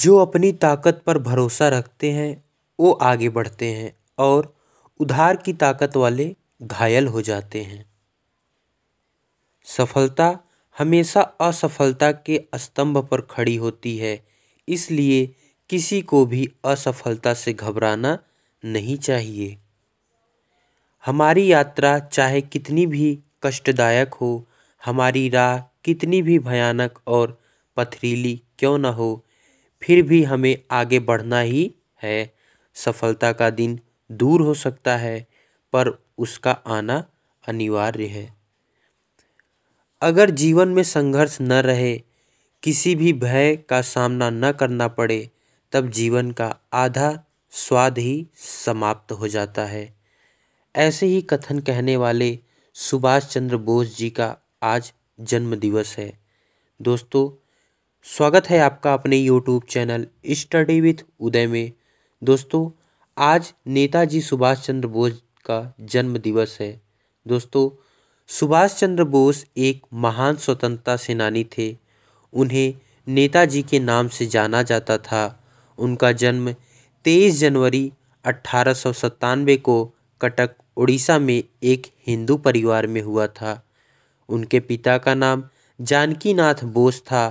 जो अपनी ताकत पर भरोसा रखते हैं वो आगे बढ़ते हैं और उधार की ताकत वाले घायल हो जाते हैं सफलता हमेशा असफलता के स्तंभ पर खड़ी होती है इसलिए किसी को भी असफलता से घबराना नहीं चाहिए हमारी यात्रा चाहे कितनी भी कष्टदायक हो हमारी राह कितनी भी भयानक और पथरीली क्यों न हो फिर भी हमें आगे बढ़ना ही है सफलता का दिन दूर हो सकता है पर उसका आना अनिवार्य है अगर जीवन में संघर्ष न रहे किसी भी भय का सामना न करना पड़े तब जीवन का आधा स्वाद ही समाप्त हो जाता है ऐसे ही कथन कहने वाले सुभाष चंद्र बोस जी का आज जन्मदिवस है दोस्तों स्वागत है आपका अपने YouTube channel study with Uday में दोस्तों आज नेताजी सुभाष चंद्र बोस का जन्म दिवस है दोस्तों सुभाष चंद्र बोस एक महान स्वतंत्रता सेनानी थे उन्हें नेताजी के नाम से जाना जाता था उनका जन्म 23 जनवरी अट्ठारह को कटक उड़ीसा में एक हिंदू परिवार में हुआ था उनके पिता का नाम जानकीनाथ बोस था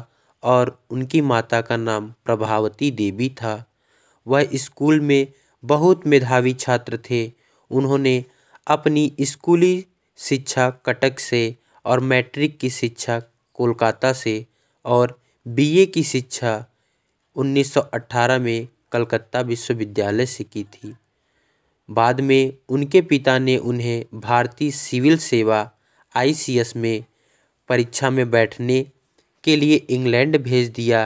और उनकी माता का नाम प्रभावती देवी था वह स्कूल में बहुत मेधावी छात्र थे उन्होंने अपनी स्कूली शिक्षा कटक से और मैट्रिक की शिक्षा कोलकाता से और बीए की शिक्षा 1918 में कलकत्ता विश्वविद्यालय से की थी बाद में उनके पिता ने उन्हें भारतीय सिविल सेवा आईसीएस में परीक्षा में बैठने के लिए इंग्लैंड भेज दिया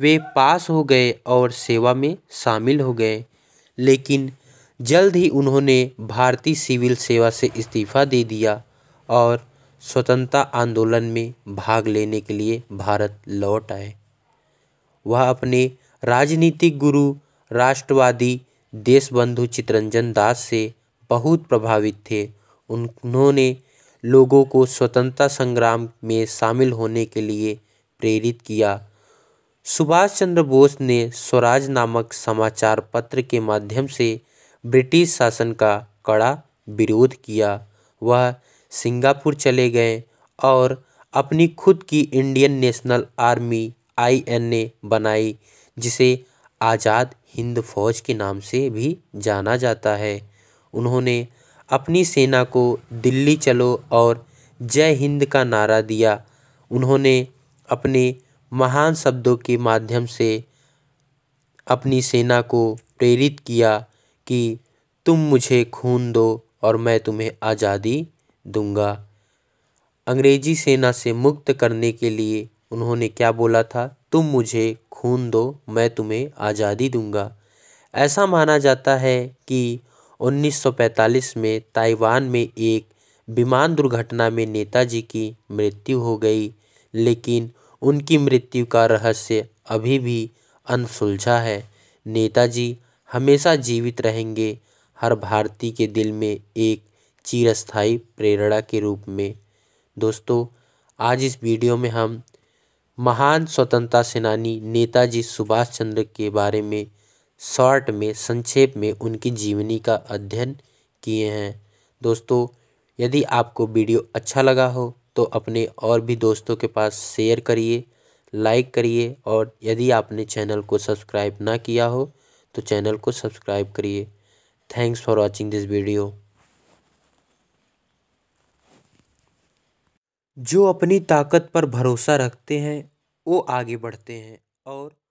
वे पास हो गए और सेवा में शामिल हो गए लेकिन जल्द ही उन्होंने भारतीय सिविल सेवा से इस्तीफ़ा दे दिया और स्वतंत्रता आंदोलन में भाग लेने के लिए भारत लौट आए वह अपने राजनीतिक गुरु राष्ट्रवादी देशबंधु चितरंजन दास से बहुत प्रभावित थे उन्होंने लोगों को स्वतंत्रता संग्राम में शामिल होने के लिए प्रेरित किया सुभाष चंद्र बोस ने स्वराज नामक समाचार पत्र के माध्यम से ब्रिटिश शासन का कड़ा विरोध किया वह सिंगापुर चले गए और अपनी खुद की इंडियन नेशनल आर्मी आईएनए बनाई जिसे आज़ाद हिंद फौज के नाम से भी जाना जाता है उन्होंने अपनी सेना को दिल्ली चलो और जय हिंद का नारा दिया उन्होंने अपने महान शब्दों के माध्यम से अपनी सेना को प्रेरित किया कि तुम मुझे खून दो और मैं तुम्हें आज़ादी दूंगा अंग्रेजी सेना से मुक्त करने के लिए उन्होंने क्या बोला था तुम मुझे खून दो मैं तुम्हें आज़ादी दूंगा ऐसा माना जाता है कि 1945 में ताइवान में एक विमान दुर्घटना में नेताजी की मृत्यु हो गई लेकिन उनकी मृत्यु का रहस्य अभी भी अनसुलझा है नेताजी हमेशा जीवित रहेंगे हर भारतीय के दिल में एक चिरस्थायी प्रेरणा के रूप में दोस्तों आज इस वीडियो में हम महान स्वतंत्रता सेनानी नेताजी सुभाष चंद्र के बारे में शॉर्ट में संक्षेप में उनकी जीवनी का अध्ययन किए हैं दोस्तों यदि आपको वीडियो अच्छा लगा हो तो अपने और भी दोस्तों के पास शेयर करिए लाइक करिए और यदि आपने चैनल को सब्सक्राइब ना किया हो तो चैनल को सब्सक्राइब करिए thanks for watching this video जो अपनी ताकत पर भरोसा रखते हैं वो आगे बढ़ते हैं और